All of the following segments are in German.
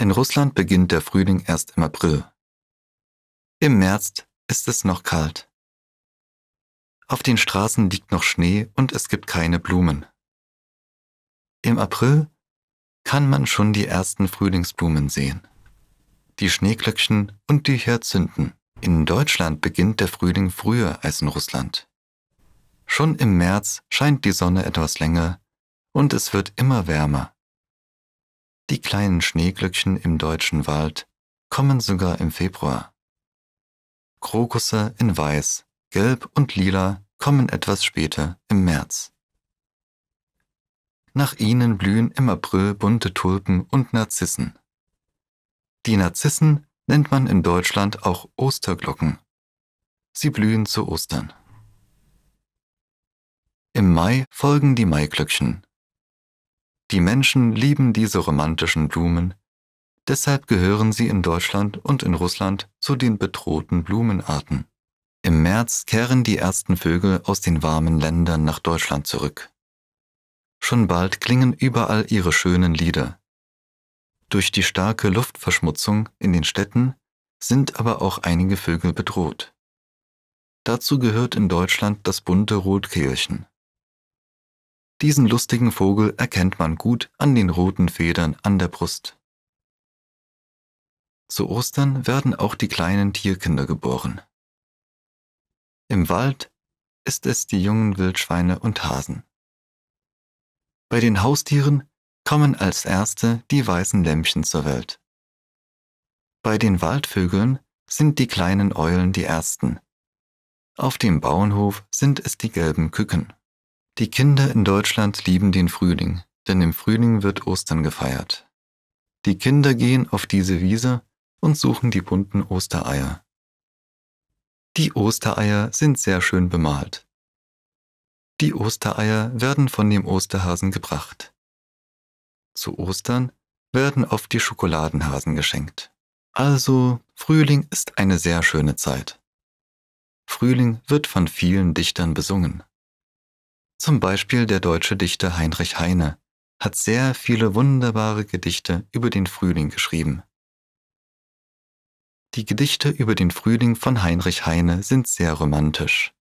In Russland beginnt der Frühling erst im April. Im März ist es noch kalt. Auf den Straßen liegt noch Schnee und es gibt keine Blumen. Im April kann man schon die ersten Frühlingsblumen sehen. Die Schneeglöckchen und die Herzünden. In Deutschland beginnt der Frühling früher als in Russland. Schon im März scheint die Sonne etwas länger und es wird immer wärmer. Die kleinen Schneeglöckchen im deutschen Wald kommen sogar im Februar. Krokusse in Weiß, Gelb und Lila kommen etwas später im März. Nach ihnen blühen im April bunte Tulpen und Narzissen. Die Narzissen nennt man in Deutschland auch Osterglocken. Sie blühen zu Ostern. Im Mai folgen die Maiglöckchen, die Menschen lieben diese romantischen Blumen, deshalb gehören sie in Deutschland und in Russland zu den bedrohten Blumenarten. Im März kehren die ersten Vögel aus den warmen Ländern nach Deutschland zurück. Schon bald klingen überall ihre schönen Lieder. Durch die starke Luftverschmutzung in den Städten sind aber auch einige Vögel bedroht. Dazu gehört in Deutschland das bunte Rotkehlchen. Diesen lustigen Vogel erkennt man gut an den roten Federn an der Brust. Zu Ostern werden auch die kleinen Tierkinder geboren. Im Wald ist es die jungen Wildschweine und Hasen. Bei den Haustieren kommen als erste die weißen Lämpchen zur Welt. Bei den Waldvögeln sind die kleinen Eulen die ersten. Auf dem Bauernhof sind es die gelben Küken. Die Kinder in Deutschland lieben den Frühling, denn im Frühling wird Ostern gefeiert. Die Kinder gehen auf diese Wiese und suchen die bunten Ostereier. Die Ostereier sind sehr schön bemalt. Die Ostereier werden von dem Osterhasen gebracht. Zu Ostern werden oft die Schokoladenhasen geschenkt. Also, Frühling ist eine sehr schöne Zeit. Frühling wird von vielen Dichtern besungen. Zum Beispiel der deutsche Dichter Heinrich Heine hat sehr viele wunderbare Gedichte über den Frühling geschrieben. Die Gedichte über den Frühling von Heinrich Heine sind sehr romantisch.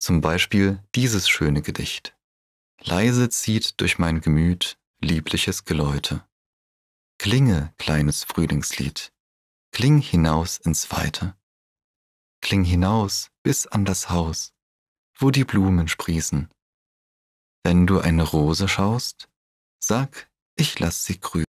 Zum Beispiel dieses schöne Gedicht. Leise zieht durch mein Gemüt liebliches Geläute. Klinge, kleines Frühlingslied, kling hinaus ins Weite. Kling hinaus bis an das Haus, wo die Blumen sprießen. Wenn du eine Rose schaust, sag, ich lass sie grün.